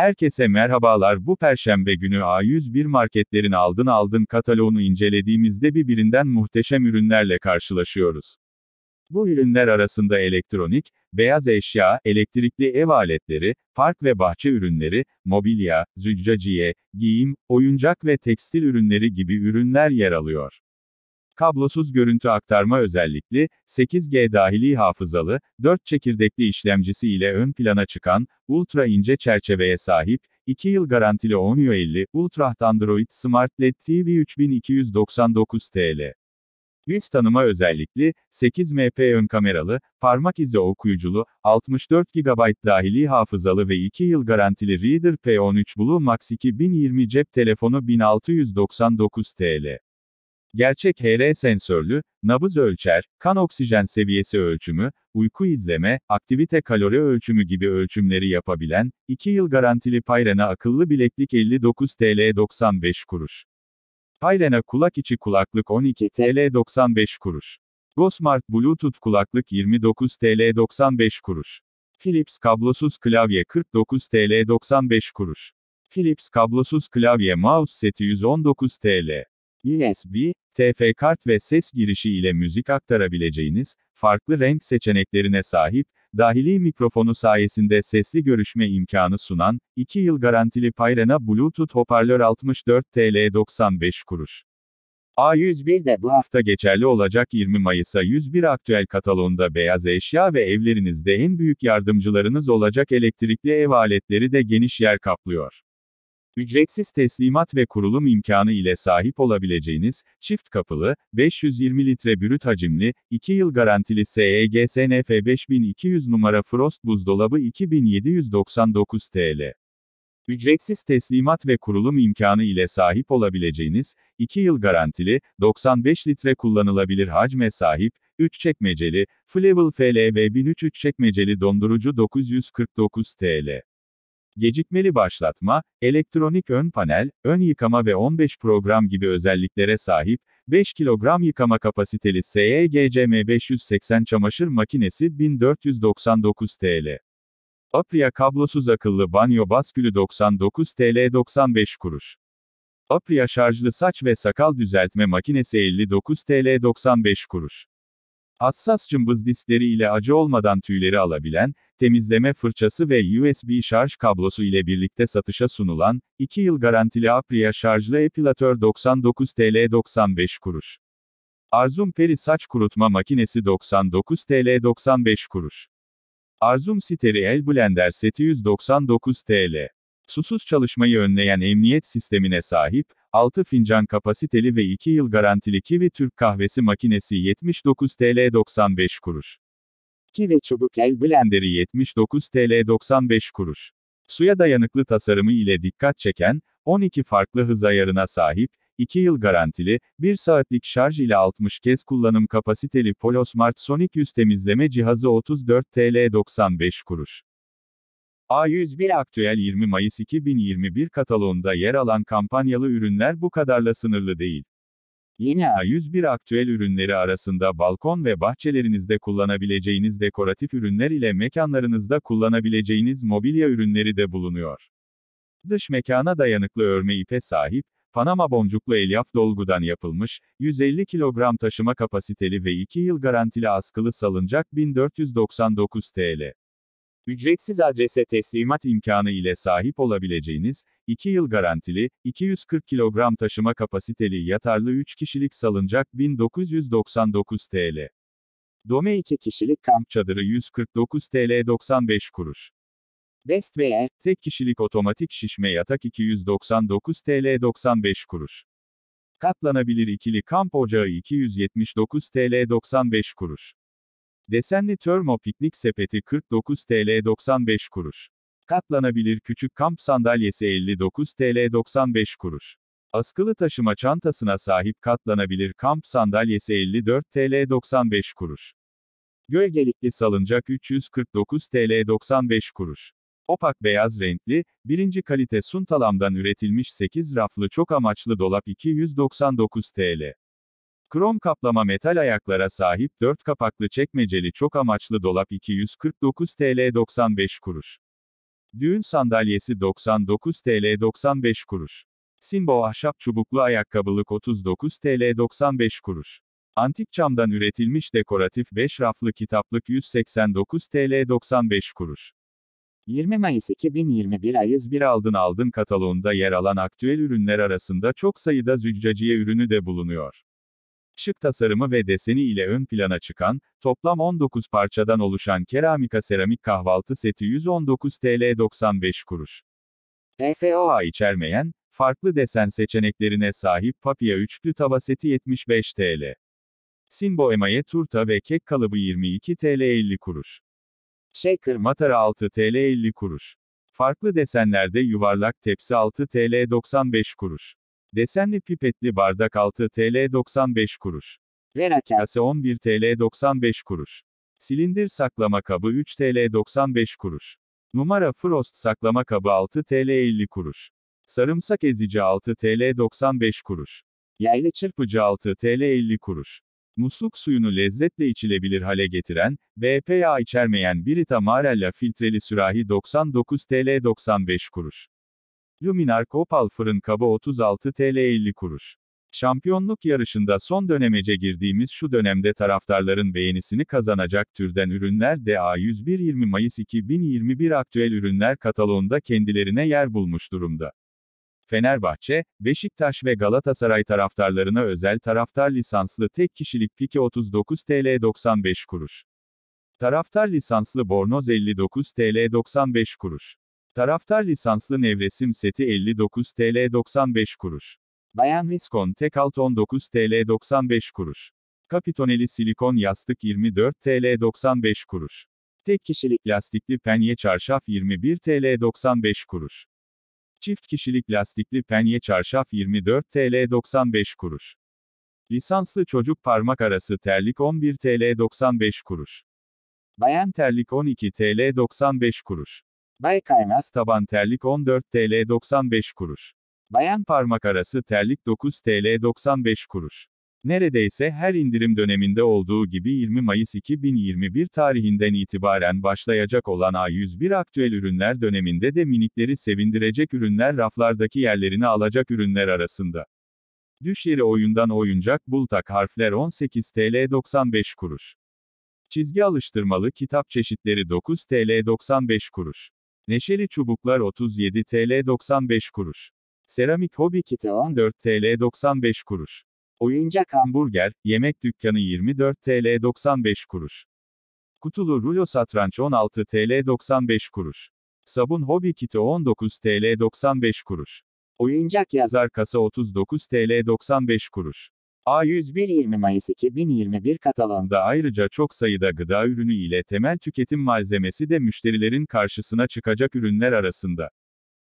Herkese merhabalar bu perşembe günü A101 marketlerin aldın aldın kataloğunu incelediğimizde birbirinden muhteşem ürünlerle karşılaşıyoruz. Bu ürünler arasında elektronik, beyaz eşya, elektrikli ev aletleri, park ve bahçe ürünleri, mobilya, züccaciye, giyim, oyuncak ve tekstil ürünleri gibi ürünler yer alıyor. Kablosuz görüntü aktarma özellikli, 8G dahili hafızalı, 4 çekirdekli işlemcisi ile ön plana çıkan, ultra ince çerçeveye sahip, 2 yıl garantili Onio Ultra Android Smart LED TV 3299 TL. Yüz tanıma özellikli, 8 MP ön kameralı, parmak izi okuyuculu, 64 GB dahili hafızalı ve 2 yıl garantili Reader P13 Blue Max 2020 cep telefonu 1699 TL. Gerçek HR sensörlü, nabız ölçer, kan oksijen seviyesi ölçümü, uyku izleme, aktivite kalori ölçümü gibi ölçümleri yapabilen, 2 yıl garantili Payrena akıllı bileklik 59 TL 95 kuruş. Payrena kulak içi kulaklık 12 TL 95 kuruş. Gosmart Bluetooth kulaklık 29 TL 95 kuruş. Philips kablosuz klavye 49 TL 95 kuruş. Philips kablosuz klavye mouse seti 119 TL. USB, TF kart ve ses girişi ile müzik aktarabileceğiniz, farklı renk seçeneklerine sahip, dahili mikrofonu sayesinde sesli görüşme imkanı sunan, 2 yıl garantili Payrena Bluetooth hoparlör 64 TL 95 kuruş. A101 de bu hafta geçerli olacak 20 Mayıs'a 101 aktüel kataloğunda beyaz eşya ve evlerinizde en büyük yardımcılarınız olacak elektrikli ev aletleri de geniş yer kaplıyor. Ücretsiz teslimat ve kurulum imkanı ile sahip olabileceğiniz, çift kapılı, 520 litre bürüt hacimli, 2 yıl garantili SEGSNF 5200 numara Frost buzdolabı 2799 TL. Ücretsiz teslimat ve kurulum imkanı ile sahip olabileceğiniz, 2 yıl garantili, 95 litre kullanılabilir hacme sahip, 3 çekmeceli, Flavel FLV 1003 3 çekmeceli dondurucu 949 TL. Gecikmeli başlatma, elektronik ön panel, ön yıkama ve 15 program gibi özelliklere sahip, 5 kilogram yıkama kapasiteli e SEGCM 580 çamaşır makinesi 1499 TL. Apria kablosuz akıllı banyo baskülü 99 TL 95 kuruş. Apria şarjlı saç ve sakal düzeltme makinesi 59 TL 95 kuruş. Hassas cımbız diskleri ile acı olmadan tüyleri alabilen, temizleme fırçası ve USB şarj kablosu ile birlikte satışa sunulan, 2 yıl garantili Apria şarjlı epilatör 99 TL 95 kuruş. Arzum Peri saç kurutma makinesi 99 TL 95 kuruş. Arzum Siteri El Blender seti 199 TL. Susuz çalışmayı önleyen emniyet sistemine sahip, 6 fincan kapasiteli ve 2 yıl garantili Kivi Türk kahvesi makinesi 79 TL 95 kuruş. Kivi çubuk el blenderi 79 TL 95 kuruş. Suya dayanıklı tasarımı ile dikkat çeken, 12 farklı hız ayarına sahip, 2 yıl garantili, 1 saatlik şarj ile 60 kez kullanım kapasiteli Polosmart Sonic Yüz temizleme cihazı 34 TL 95 kuruş. A101 Aktüel 20 Mayıs 2021 kataloğunda yer alan kampanyalı ürünler bu kadarla sınırlı değil. Yeni A101 aktüel ürünleri arasında balkon ve bahçelerinizde kullanabileceğiniz dekoratif ürünler ile mekanlarınızda kullanabileceğiniz mobilya ürünleri de bulunuyor. Dış mekana dayanıklı örme ipe sahip, Panama boncuklu elyaf dolgudan yapılmış, 150 kilogram taşıma kapasiteli ve 2 yıl garantili askılı salıncak 1499 TL ücretsiz adrese teslimat imkanı ile sahip olabileceğiniz, 2 yıl garantili, 240 kilogram taşıma kapasiteli yatarlı 3 kişilik salıncak 1999 TL. Dome 2 kişilik kamp çadırı 149 TL 95 kuruş. Bestware, tek kişilik otomatik şişme yatak 299 TL 95 kuruş. Katlanabilir ikili kamp ocağı 279 TL 95 kuruş. Desenli piknik sepeti 49 TL 95 kuruş. Katlanabilir küçük kamp sandalyesi 59 TL 95 kuruş. Askılı taşıma çantasına sahip katlanabilir kamp sandalyesi 54 TL 95 kuruş. Gölgelikli salıncak 349 TL 95 kuruş. Opak beyaz renkli, birinci kalite suntalamdan üretilmiş 8 raflı çok amaçlı dolap 299 TL. Krom kaplama metal ayaklara sahip 4 kapaklı çekmeceli çok amaçlı dolap 249 TL 95 kuruş. Düğün sandalyesi 99 TL 95 kuruş. Simbo ahşap çubuklu ayakkabılık 39 TL 95 kuruş. Antik camdan üretilmiş dekoratif 5 raflı kitaplık 189 TL 95 kuruş. 20 Mayıs 2021 Ayız bir aldın aldın kataloğunda yer alan aktüel ürünler arasında çok sayıda züccaciye ürünü de bulunuyor. Şık tasarımı ve deseni ile ön plana çıkan, toplam 19 parçadan oluşan keramika seramik kahvaltı seti 119 TL 95 kuruş. PFOA içermeyen, farklı desen seçeneklerine sahip papya üçlü tava seti 75 TL. Sinbo emaye turta ve kek kalıbı 22 TL 50 kuruş. Shaker matara 6 TL 50 kuruş. Farklı desenlerde yuvarlak tepsi 6 TL 95 kuruş. Desenli pipetli bardak 6 TL 95 kuruş. Verakel. Kase 11 TL 95 kuruş. Silindir saklama kabı 3 TL 95 kuruş. Numara Frost saklama kabı 6 TL 50 kuruş. Sarımsak ezici 6 TL 95 kuruş. Yaylı çırpıcı 6 TL 50 kuruş. Musluk suyunu lezzetle içilebilir hale getiren, BPA içermeyen birita Marella filtreli sürahi 99 TL 95 kuruş. Luminar Kopal fırın kabı 36 TL 50 kuruş. Şampiyonluk yarışında son dönemece girdiğimiz şu dönemde taraftarların beğenisini kazanacak türden ürünler DA 101 20 Mayıs 2021 aktüel ürünler kataloğunda kendilerine yer bulmuş durumda. Fenerbahçe, Beşiktaş ve Galatasaray taraftarlarına özel taraftar lisanslı tek kişilik piki 39 TL 95 kuruş. Taraftar lisanslı bornoz 59 TL 95 kuruş. Taraftar lisanslı nevresim seti 59 TL 95 kuruş. Bayan Viscon tek alt 19 TL 95 kuruş. Kapitoneli silikon yastık 24 TL 95 kuruş. Tek kişilik lastikli penye çarşaf 21 TL 95 kuruş. Çift kişilik lastikli penye çarşaf 24 TL 95 kuruş. Lisanslı çocuk parmak arası terlik 11 TL 95 kuruş. Bayan terlik 12 TL 95 kuruş. Bay Kaymaz taban terlik 14 TL 95 kuruş. Bayan parmak arası terlik 9 TL 95 kuruş. Neredeyse her indirim döneminde olduğu gibi 20 Mayıs 2021 tarihinden itibaren başlayacak olan A101 aktüel ürünler döneminde de minikleri sevindirecek ürünler raflardaki yerlerini alacak ürünler arasında. Düş yeri oyundan oyuncak bultak harfler 18 TL 95 kuruş. Çizgi alıştırmalı kitap çeşitleri 9 TL 95 kuruş. Neşeli çubuklar 37 TL 95 kuruş. Seramik hobi kiti 14 TL 95 kuruş. Oyuncak hamburger, yemek dükkanı 24 TL 95 kuruş. Kutulu rulo satranç 16 TL 95 kuruş. Sabun hobi kiti 19 TL 95 kuruş. Oyuncak yazar kasa 39 TL 95 kuruş. A101 20 Mayıs 2021 kataloğunda ayrıca çok sayıda gıda ürünü ile temel tüketim malzemesi de müşterilerin karşısına çıkacak ürünler arasında.